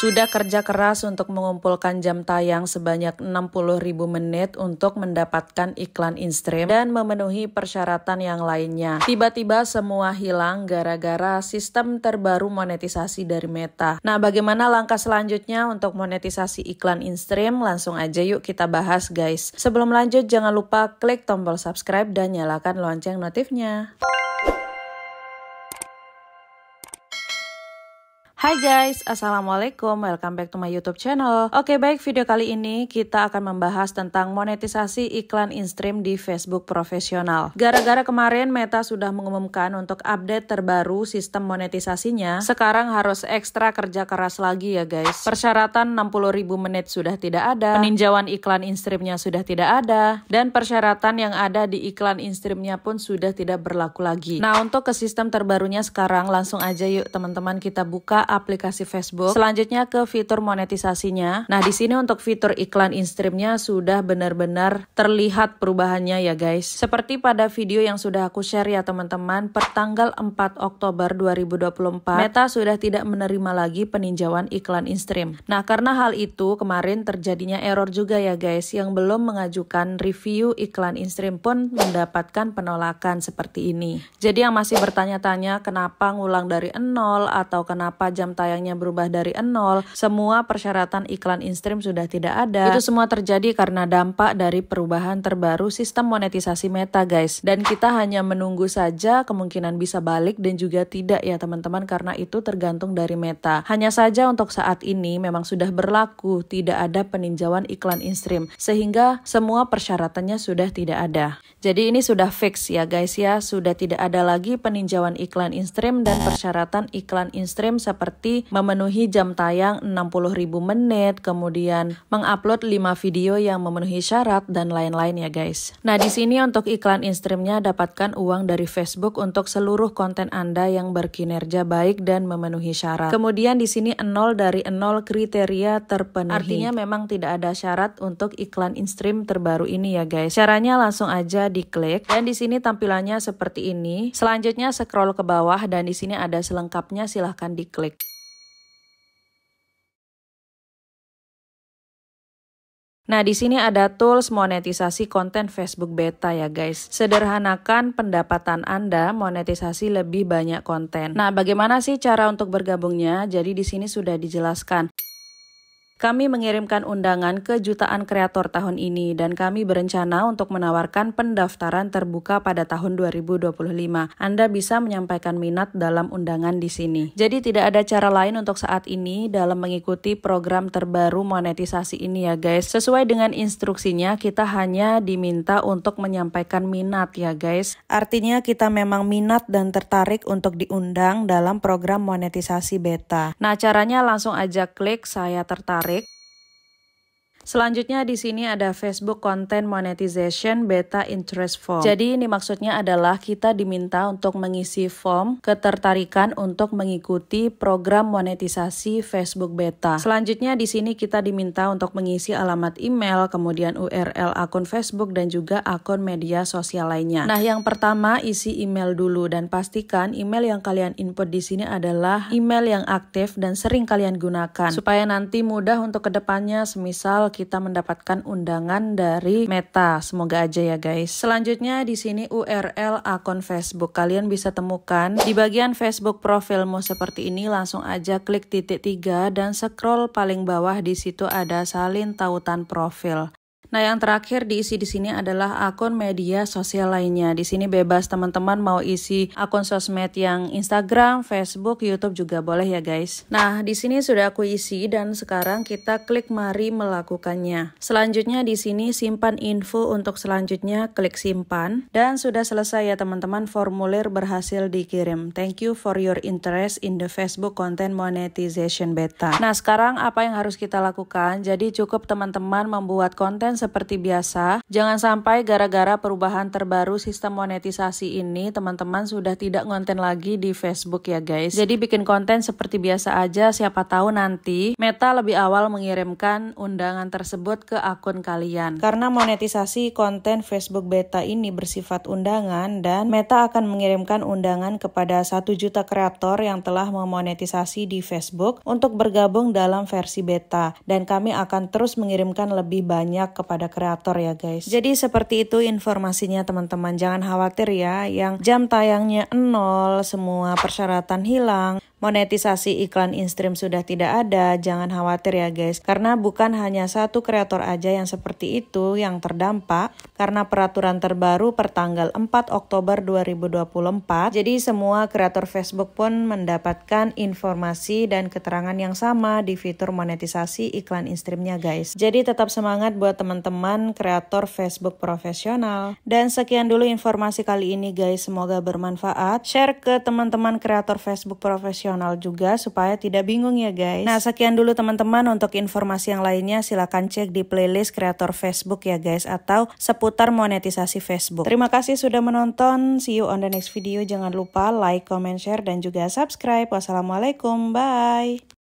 Sudah kerja keras untuk mengumpulkan jam tayang sebanyak 60 ribu menit untuk mendapatkan iklan Instream dan memenuhi persyaratan yang lainnya. Tiba-tiba semua hilang gara-gara sistem terbaru monetisasi dari Meta. Nah, bagaimana langkah selanjutnya untuk monetisasi iklan Instream? Langsung aja yuk kita bahas guys. Sebelum lanjut jangan lupa klik tombol subscribe dan nyalakan lonceng notifnya. Hai guys, Assalamualaikum, welcome back to my youtube channel Oke baik, video kali ini kita akan membahas tentang monetisasi iklan instream di Facebook profesional Gara-gara kemarin Meta sudah mengumumkan untuk update terbaru sistem monetisasinya Sekarang harus ekstra kerja keras lagi ya guys Persyaratan ribu menit sudah tidak ada Peninjauan iklan instreamnya sudah tidak ada Dan persyaratan yang ada di iklan instreamnya pun sudah tidak berlaku lagi Nah untuk ke sistem terbarunya sekarang langsung aja yuk teman-teman kita buka aplikasi Facebook. Selanjutnya ke fitur monetisasinya. Nah, di sini untuk fitur iklan instreamnya sudah benar-benar terlihat perubahannya ya guys. Seperti pada video yang sudah aku share ya teman-teman, pertanggal 4 Oktober 2024, Meta sudah tidak menerima lagi peninjauan iklan instream. Nah, karena hal itu kemarin terjadinya error juga ya guys, yang belum mengajukan review iklan instream pun mendapatkan penolakan seperti ini. Jadi yang masih bertanya-tanya kenapa ngulang dari nol atau kenapa jam tayangnya berubah dari nol, semua persyaratan iklan instream sudah tidak ada. Itu semua terjadi karena dampak dari perubahan terbaru sistem monetisasi Meta, guys. Dan kita hanya menunggu saja kemungkinan bisa balik dan juga tidak ya teman-teman karena itu tergantung dari Meta. Hanya saja untuk saat ini memang sudah berlaku tidak ada peninjauan iklan instream, sehingga semua persyaratannya sudah tidak ada. Jadi ini sudah fix ya guys ya, sudah tidak ada lagi peninjauan iklan instream dan persyaratan iklan instream seperti seperti memenuhi jam tayang 60.000 menit, kemudian mengupload 5 video yang memenuhi syarat dan lain-lain ya guys. Nah, di sini untuk iklan Instreamnya dapatkan uang dari Facebook untuk seluruh konten Anda yang berkinerja baik dan memenuhi syarat. Kemudian di sini 0 dari nol kriteria terpenuhi. Artinya memang tidak ada syarat untuk iklan Instream terbaru ini ya guys. Caranya langsung aja diklik dan di sini tampilannya seperti ini. Selanjutnya scroll ke bawah dan di sini ada selengkapnya silahkan diklik. Nah, di sini ada tools monetisasi konten Facebook beta ya guys. Sederhanakan pendapatan Anda monetisasi lebih banyak konten. Nah, bagaimana sih cara untuk bergabungnya? Jadi di sini sudah dijelaskan. Kami mengirimkan undangan ke jutaan kreator tahun ini dan kami berencana untuk menawarkan pendaftaran terbuka pada tahun 2025. Anda bisa menyampaikan minat dalam undangan di sini. Jadi tidak ada cara lain untuk saat ini dalam mengikuti program terbaru monetisasi ini ya guys. Sesuai dengan instruksinya kita hanya diminta untuk menyampaikan minat ya guys. Artinya kita memang minat dan tertarik untuk diundang dalam program monetisasi beta. Nah caranya langsung aja klik saya tertarik Patrick Selanjutnya di sini ada Facebook Content Monetization Beta Interest Form. Jadi ini maksudnya adalah kita diminta untuk mengisi form ketertarikan untuk mengikuti program monetisasi Facebook Beta. Selanjutnya di sini kita diminta untuk mengisi alamat email, kemudian URL akun Facebook dan juga akun media sosial lainnya. Nah, yang pertama isi email dulu dan pastikan email yang kalian input di sini adalah email yang aktif dan sering kalian gunakan supaya nanti mudah untuk kedepannya semisal kalau kita mendapatkan undangan dari Meta. Semoga aja ya guys. Selanjutnya di sini URL akun Facebook. Kalian bisa temukan di bagian Facebook profilmu seperti ini langsung aja klik titik tiga dan scroll paling bawah di situ ada salin tautan profil. Nah, yang terakhir diisi di sini adalah akun media sosial lainnya. Di sini bebas teman-teman mau isi akun sosmed yang Instagram, Facebook, YouTube juga boleh ya guys. Nah, di sini sudah aku isi dan sekarang kita klik mari melakukannya. Selanjutnya di sini simpan info untuk selanjutnya klik simpan dan sudah selesai ya teman-teman formulir berhasil dikirim. Thank you for your interest in the Facebook content monetization beta. Nah, sekarang apa yang harus kita lakukan? Jadi cukup teman-teman membuat konten seperti biasa, jangan sampai gara-gara perubahan terbaru sistem monetisasi ini teman-teman sudah tidak ngonten lagi di Facebook ya guys. Jadi bikin konten seperti biasa aja, siapa tahu nanti Meta lebih awal mengirimkan undangan tersebut ke akun kalian. Karena monetisasi konten Facebook beta ini bersifat undangan dan Meta akan mengirimkan undangan kepada 1 juta kreator yang telah memonetisasi di Facebook untuk bergabung dalam versi beta dan kami akan terus mengirimkan lebih banyak kepada kepada kreator ya guys. Jadi seperti itu informasinya teman-teman. Jangan khawatir ya yang jam tayangnya nol, semua persyaratan hilang monetisasi iklan Instream sudah tidak ada, jangan khawatir ya guys. Karena bukan hanya satu kreator aja yang seperti itu yang terdampak karena peraturan terbaru pertanggal 4 Oktober 2024. Jadi semua kreator Facebook pun mendapatkan informasi dan keterangan yang sama di fitur monetisasi iklan Instreamnya guys. Jadi tetap semangat buat teman-teman kreator Facebook profesional. Dan sekian dulu informasi kali ini guys, semoga bermanfaat. Share ke teman-teman kreator Facebook profesional profesional juga supaya tidak bingung ya guys. Nah sekian dulu teman-teman untuk informasi yang lainnya silahkan cek di playlist kreator Facebook ya guys atau seputar monetisasi Facebook. Terima kasih sudah menonton. See you on the next video. Jangan lupa like, comment, share, dan juga subscribe. Wassalamualaikum. Bye.